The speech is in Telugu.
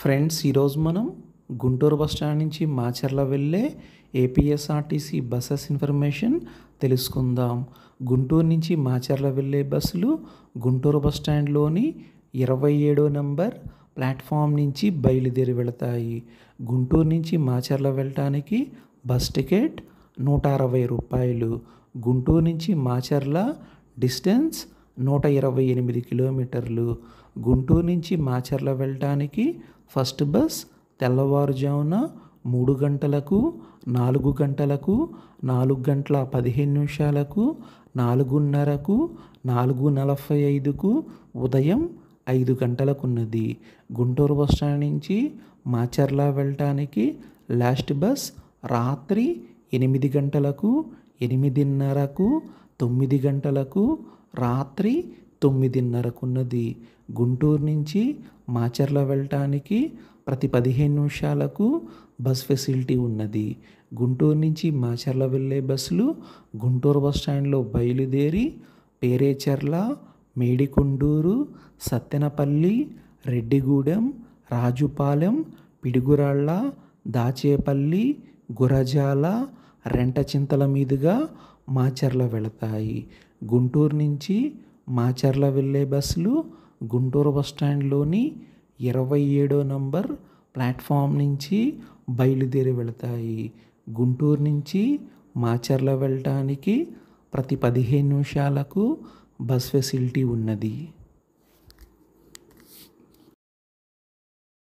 ఫ్రెండ్స్ ఈరోజు మనం గుంటూరు బస్ స్టాండ్ నుంచి మాచర్ల వెళ్ళే ఏపీఎస్ఆర్టీసీ బస్సెస్ ఇన్ఫర్మేషన్ తెలుసుకుందాం గుంటూరు నుంచి మాచర్ల వెళ్ళే బస్సులు గుంటూరు బస్ స్టాండ్లోని ఇరవై ఏడో నంబర్ ప్లాట్ఫామ్ నుంచి బయలుదేరి వెళతాయి గుంటూరు నుంచి మాచర్ల వెళ్ళటానికి బస్ టికెట్ నూట అరవై రూపాయలు గుంటూరు నుంచి మాచర్ల డిస్టెన్స్ నూట ఇరవై ఎనిమిది కిలోమీటర్లు గుంటూరు నుంచి మాచర్ల వెళ్ళటానికి ఫస్ట్ బస్ తెల్లవారుజామున మూడు గంటలకు నాలుగు గంటలకు నాలుగు గంటల పదిహేను నిమిషాలకు నాలుగున్నరకు నాలుగు నలభై ఐదుకు ఉదయం ఐదు గంటలకున్నది గుంటూరు బస్ స్టాండ్ నుంచి మాచర్ల వెళ్ళటానికి లాస్ట్ బస్ రాత్రి ఎనిమిది గంటలకు ఎనిమిదిన్నరకు తొమ్మిది గంటలకు రాత్రి తొమ్మిదిన్నరకున్నది గుంటూరు నుంచి మాచర్ల వెళ్ళటానికి ప్రతి పదిహేను నిమిషాలకు బస్ ఫెసిలిటీ ఉన్నది గుంటూరు నుంచి మాచర్ల వెళ్ళే బస్సులు గుంటూరు బస్ స్టాండ్లో బయలుదేరి పేరేచర్ల మేడికొండూరు సత్తెనపల్లి రెడ్డిగూడెం రాజుపాలెం పిడుగురాళ్ళ దాచేపల్లి గురజాల రెంటచింతల మీదుగా మాచర్ల వెళతాయి గుంటూరు నుంచి మాచర్ల వెళ్ళే బస్సులు గుంటూరు బస్టాండ్లోని ఇరవై ఏడో నంబర్ ప్లాట్ఫామ్ నుంచి బయలుదేరి వెళతాయి గుంటూరు నుంచి మాచర్ల వెళ్ళటానికి ప్రతి పదిహేను నిమిషాలకు బస్ ఫెసిలిటీ ఉన్నది